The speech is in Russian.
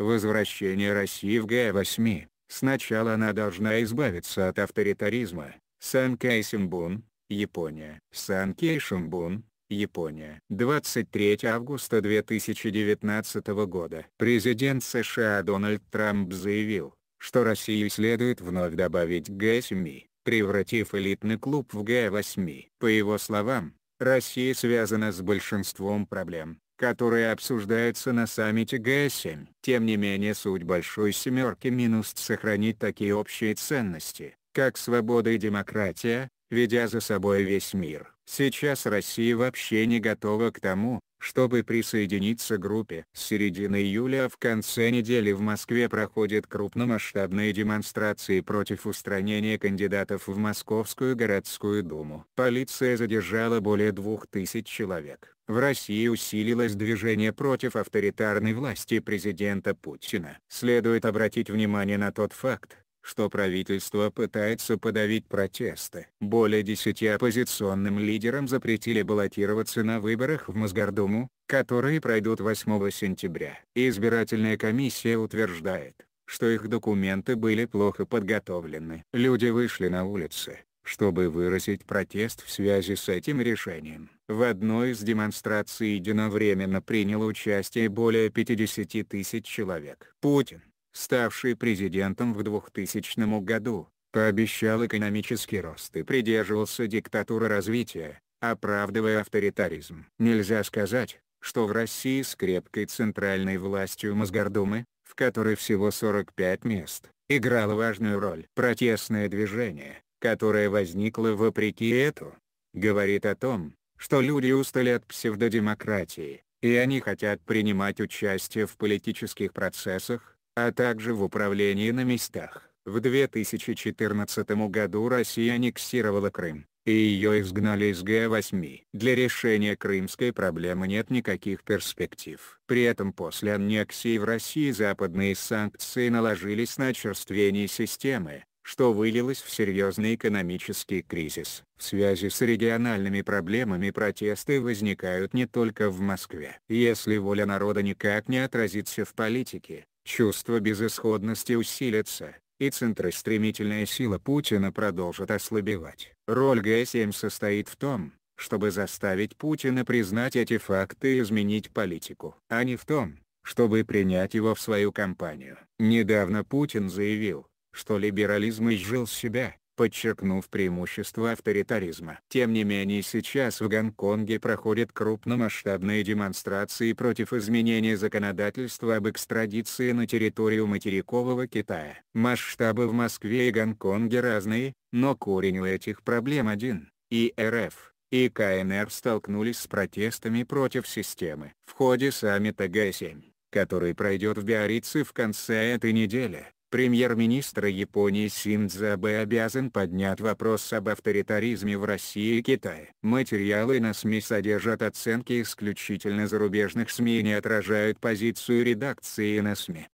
Возвращение России в Г-8. Сначала она должна избавиться от авторитаризма. Санкай Симбун, Япония. Санкей Шимбун, Япония. 23 августа 2019 года. Президент США Дональд Трамп заявил, что Россию следует вновь добавить к Г-7, превратив элитный клуб в Г-8. По его словам, Россия связана с большинством проблем, которые обсуждаются на саммите Г7. Тем не менее суть Большой Семерки минус сохранить такие общие ценности, как свобода и демократия, ведя за собой весь мир. Сейчас Россия вообще не готова к тому, чтобы присоединиться к группе. С середины июля в конце недели в Москве проходят крупномасштабные демонстрации против устранения кандидатов в Московскую городскую думу. Полиция задержала более двух тысяч человек. В России усилилось движение против авторитарной власти президента Путина. Следует обратить внимание на тот факт, что правительство пытается подавить протесты. Более 10 оппозиционным лидерам запретили баллотироваться на выборах в Мосгордуму, которые пройдут 8 сентября. Избирательная комиссия утверждает, что их документы были плохо подготовлены. Люди вышли на улицы, чтобы выразить протест в связи с этим решением. В одной из демонстраций единовременно приняло участие более 50 тысяч человек. Путин ставший президентом в 2000 году, пообещал экономический рост и придерживался диктатуры развития, оправдывая авторитаризм. Нельзя сказать, что в России с крепкой центральной властью Мосгордумы, в которой всего 45 мест, играло важную роль. Протестное движение, которое возникло вопреки эту, говорит о том, что люди устали от псевдодемократии, и они хотят принимать участие в политических процессах, а также в управлении на местах. В 2014 году Россия аннексировала Крым, и ее изгнали из Г-8. Для решения крымской проблемы нет никаких перспектив. При этом после аннексии в России западные санкции наложились на очерствение системы, что вылилось в серьезный экономический кризис. В связи с региональными проблемами протесты возникают не только в Москве. Если воля народа никак не отразится в политике, Чувство безысходности усилится, и центростремительная сила Путина продолжит ослабевать. Роль Г7 состоит в том, чтобы заставить Путина признать эти факты и изменить политику, а не в том, чтобы принять его в свою компанию. Недавно Путин заявил, что либерализм изжил себя, подчеркнув преимущество авторитаризма. Тем не менее сейчас в Гонконге проходят крупномасштабные демонстрации против изменения законодательства об экстрадиции на территорию материкового Китая. Масштабы в Москве и Гонконге разные, но корень у этих проблем один, и РФ и КНР столкнулись с протестами против системы. В ходе саммита Г7, который пройдет в Биорице в конце этой недели, премьер министр Японии Синдзо Абе обязан поднять вопрос об авторитаризме в России и Китае. Материалы на СМИ содержат оценки исключительно зарубежных СМИ и не отражают позицию редакции на СМИ.